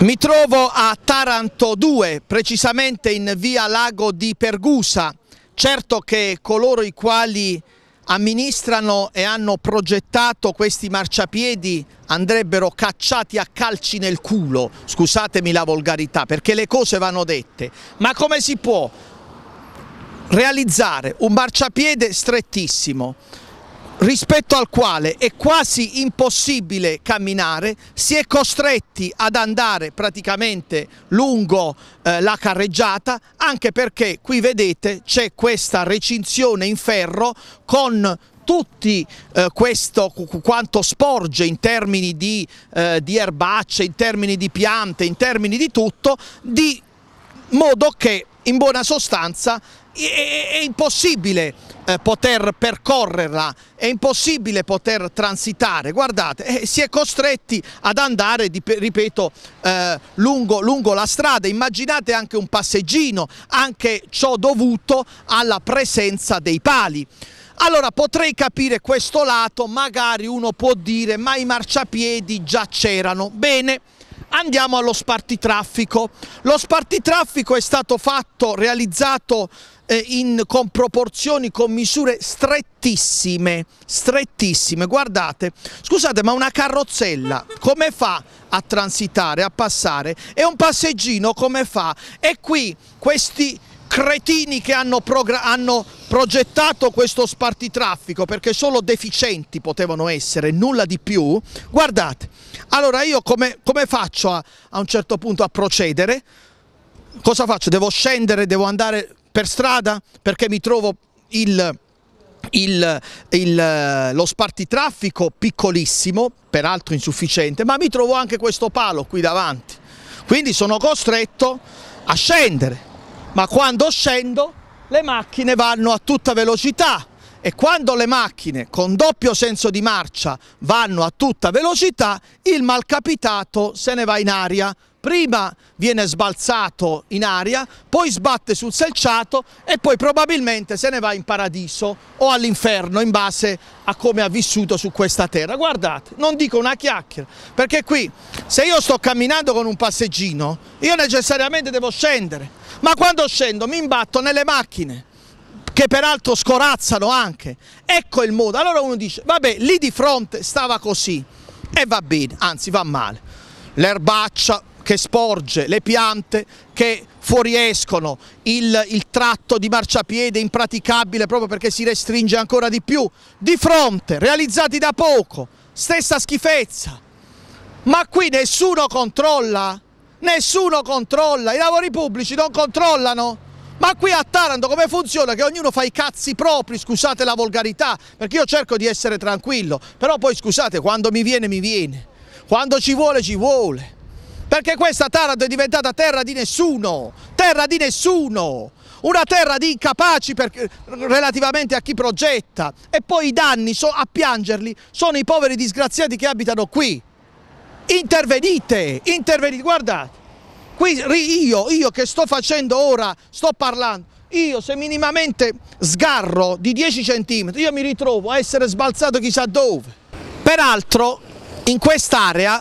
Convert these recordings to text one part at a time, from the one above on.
Mi trovo a Taranto 2, precisamente in via Lago di Pergusa. Certo che coloro i quali amministrano e hanno progettato questi marciapiedi andrebbero cacciati a calci nel culo, scusatemi la volgarità, perché le cose vanno dette. Ma come si può realizzare un marciapiede strettissimo? rispetto al quale è quasi impossibile camminare, si è costretti ad andare praticamente lungo eh, la carreggiata, anche perché qui vedete c'è questa recinzione in ferro con tutti eh, questo quanto sporge in termini di, eh, di erbacce, in termini di piante, in termini di tutto, di modo che in buona sostanza è, è impossibile eh, poter percorrerla, è impossibile poter transitare, guardate, eh, si è costretti ad andare, di, ripeto, eh, lungo, lungo, la strada, immaginate anche un passeggino, anche ciò dovuto alla presenza dei pali. Allora potrei capire questo lato, magari uno può dire ma i marciapiedi già c'erano, bene, Andiamo allo spartitraffico. Lo spartitraffico è stato fatto, realizzato eh, in, con proporzioni, con misure strettissime, strettissime. Guardate, scusate, ma una carrozzella come fa a transitare, a passare? E un passeggino come fa? E qui questi cretini che hanno, hanno progettato questo spartitraffico perché solo deficienti potevano essere, nulla di più, guardate, allora io come, come faccio a, a un certo punto a procedere? Cosa faccio? Devo scendere, devo andare per strada perché mi trovo il... Il, il, lo spartitraffico piccolissimo, peraltro insufficiente, ma mi trovo anche questo palo qui davanti. Quindi sono costretto a scendere, ma quando scendo le macchine vanno a tutta velocità e quando le macchine con doppio senso di marcia vanno a tutta velocità il malcapitato se ne va in aria prima viene sbalzato in aria, poi sbatte sul selciato e poi probabilmente se ne va in paradiso o all'inferno in base a come ha vissuto su questa terra. Guardate, non dico una chiacchiera, perché qui se io sto camminando con un passeggino, io necessariamente devo scendere, ma quando scendo mi imbatto nelle macchine che peraltro scorazzano anche. Ecco il modo. Allora uno dice, vabbè, lì di fronte stava così e va bene, anzi va male. L'erbaccia, che sporge le piante che fuoriescono, il, il tratto di marciapiede impraticabile proprio perché si restringe ancora di più, di fronte, realizzati da poco, stessa schifezza. Ma qui nessuno controlla, nessuno controlla, i lavori pubblici non controllano. Ma qui a Taranto come funziona? Che ognuno fa i cazzi propri, scusate la volgarità, perché io cerco di essere tranquillo, però poi scusate, quando mi viene mi viene, quando ci vuole ci vuole perché questa Taranto è diventata terra di nessuno, terra di nessuno, una terra di incapaci per, relativamente a chi progetta e poi i danni so, a piangerli sono i poveri disgraziati che abitano qui. Intervenite, intervenite, guardate, qui io, io che sto facendo ora, sto parlando, io se minimamente sgarro di 10 cm io mi ritrovo a essere sbalzato chissà dove. Peraltro in quest'area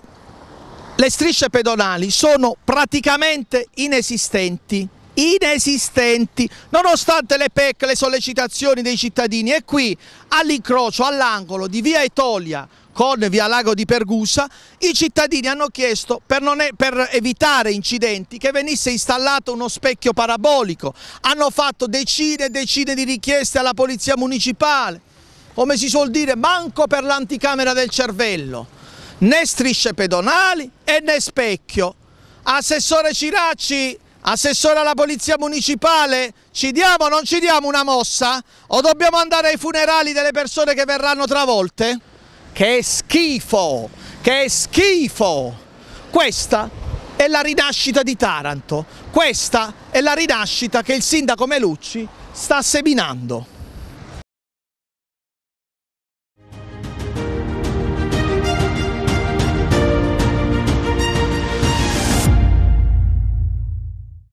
le strisce pedonali sono praticamente inesistenti inesistenti nonostante le PEC, le sollecitazioni dei cittadini e qui all'incrocio, all'angolo di via Etolia con via Lago di Pergusa i cittadini hanno chiesto per, è, per evitare incidenti che venisse installato uno specchio parabolico hanno fatto decine e decine di richieste alla polizia municipale come si suol dire manco per l'anticamera del cervello né strisce pedonali e né specchio. Assessore Ciracci, assessore alla Polizia Municipale, ci diamo o non ci diamo una mossa? O dobbiamo andare ai funerali delle persone che verranno travolte? Che schifo! Che schifo! Questa è la rinascita di Taranto, questa è la rinascita che il sindaco Melucci sta seminando.